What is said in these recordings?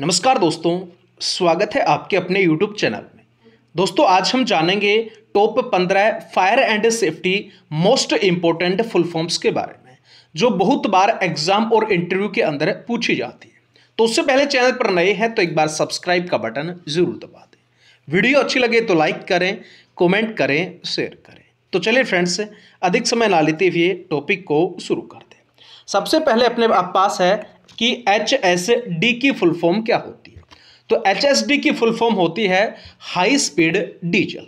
नमस्कार दोस्तों स्वागत है आपके अपने यूट्यूब चैनल में दोस्तों आज हम जानेंगे टॉप पंद्रह fire and safety most important full forms के बारे में जो बहुत बार एग्जाम और इंटरव्यू के अंदर पूछी जाती है तो उससे पहले चैनल पर नए हैं तो एक बार सब्सक्राइब का बटन जरूर दबा दें वीडियो अच्छी लगे तो लाइक करें कॉमेंट करें शेयर करें तो चलिए फ्रेंड्स अधिक समय ना लेते हुए टॉपिक को शुरू कर दें सबसे पहले अपने आप पास है कि एच एस डी की फुल फॉर्म क्या होती है तो एच एस डी की फुल फॉर्म होती है high speed diesel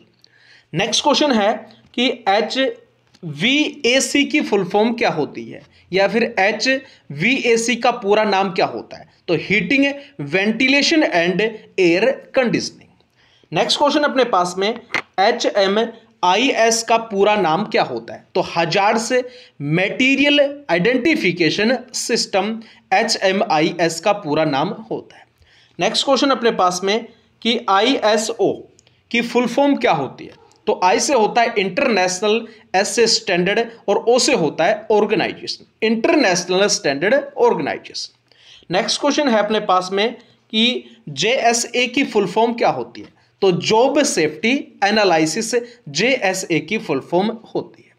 next question है कि एच वी ए सी की फुल फॉर्म क्या होती है या फिर एच वी ए सी का पूरा नाम क्या होता है तो heating ventilation and air conditioning next question अपने पास में एच एम एस का पूरा नाम क्या होता है तो हजार से material identification system H M I S का पूरा नाम होता है नेक्स्ट क्वेश्चन अपने पास में कि आईएसओ की फुल फॉर्म क्या होती है तो आई से होता है इंटरनेशनल एस से स्टैंडर्ड और ओ से होता है organisation international standard organisation next question है अपने पास में कि जे की फुल फॉर्म क्या होती है तो जॉब सेफ्टी एनालिसिस जेएसए की फुल फॉर्म होती है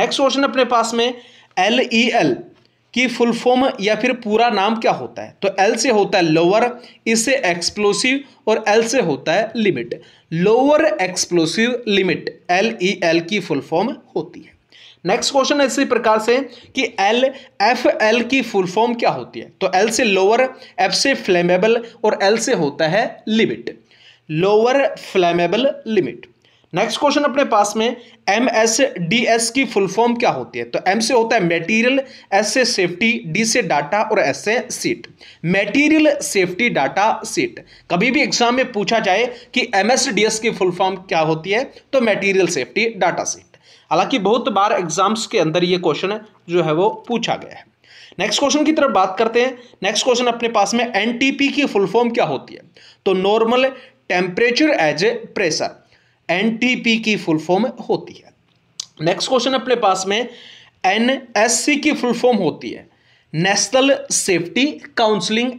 नेक्स्ट क्वेश्चन अपने पास में एल ई एल की फुल फॉर्म या फिर पूरा नाम क्या होता है तो एल से होता है लोअर इससे एक्सप्लोसिव और एल से होता है limit lower explosive limit L E L की फुल फॉर्म होती है नेक्स्ट क्वेश्चन है इसी प्रकार से कि एल एफ एल की फुल फॉर्म क्या होती है तो एल से लोअर एफ से फ्लेमेबल और एल से होता है limit lower flammable limit next question अपने पास में एम एस डी एस की फुल फॉर्म क्या होती है तो एम से होता है मेटीरियल एस से सेफ्टी डी से डाटा और एस से sheet material safety data sheet कभी भी एग्जाम में पूछा जाए कि एम एस डी एस की फुल फॉर्म क्या होती है तो मेटीरियल सेफ्टी डाटा सीट हालांकि बहुत बार एग्जाम्स के अंदर ये क्वेश्चन जो है वो पूछा गया है नेक्स्ट क्वेश्चन की तरफ बात करते हैं नेक्स्ट क्वेश्चन अपने पास में एनटीपी की फुल फॉर्म क्या होती है तो normal temperature as a pressure N T P की फुल फॉर्म होती है नेक्स्ट क्वेश्चन अपने पास में एन एस सी की फुल फॉर्म होती है नेशनल सेफ्टी काउंसलिंग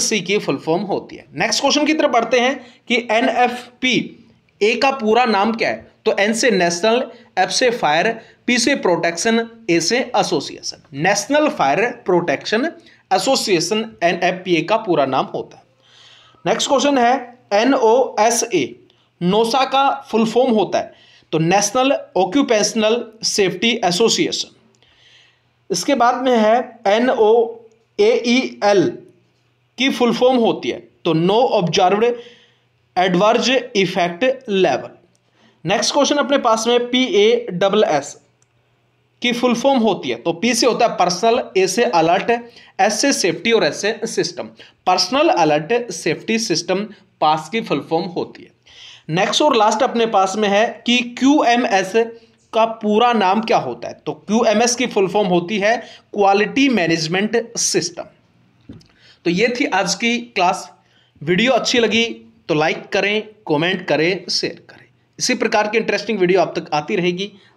सी की फुल फॉर्म होती है नेक्स्ट क्वेश्चन की तरफ बढ़ते हैं कि एन एफ पी ए का पूरा नाम क्या है तो एन से नेशनल एफ से फायर पी से प्रोटेक्शन ए से association national fire protection association N F P A का पूरा नाम होता है नेक्स्ट क्वेश्चन है N O S A NOSA का फुल फॉर्म होता है तो नेशनल ऑक्यूपेशनल सेफ्टी एसोसिएशन इसके बाद में है N O A E L की फुल फॉर्म होती है तो no observe adverse effect level next question अपने पास में पी ए डबल एस की फुल फॉर्म होती है तो पी से होता है पर्सनल ए से अलर्ट एस से सेफ्टी और एस से system personal alert safety system PASS की फुल फॉर्म होती है नेक्स्ट और लास्ट अपने पास में है कि क्यू एम एस का पूरा नाम क्या होता है तो क्यू एम एस की फुल फॉर्म होती है क्वालिटी मैनेजमेंट सिस्टम तो ये थी आज की क्लास वीडियो अच्छी लगी तो लाइक करें कमेंट करें शेयर करें इसी प्रकार की इंटरेस्टिंग वीडियो आप तक आती रहेगी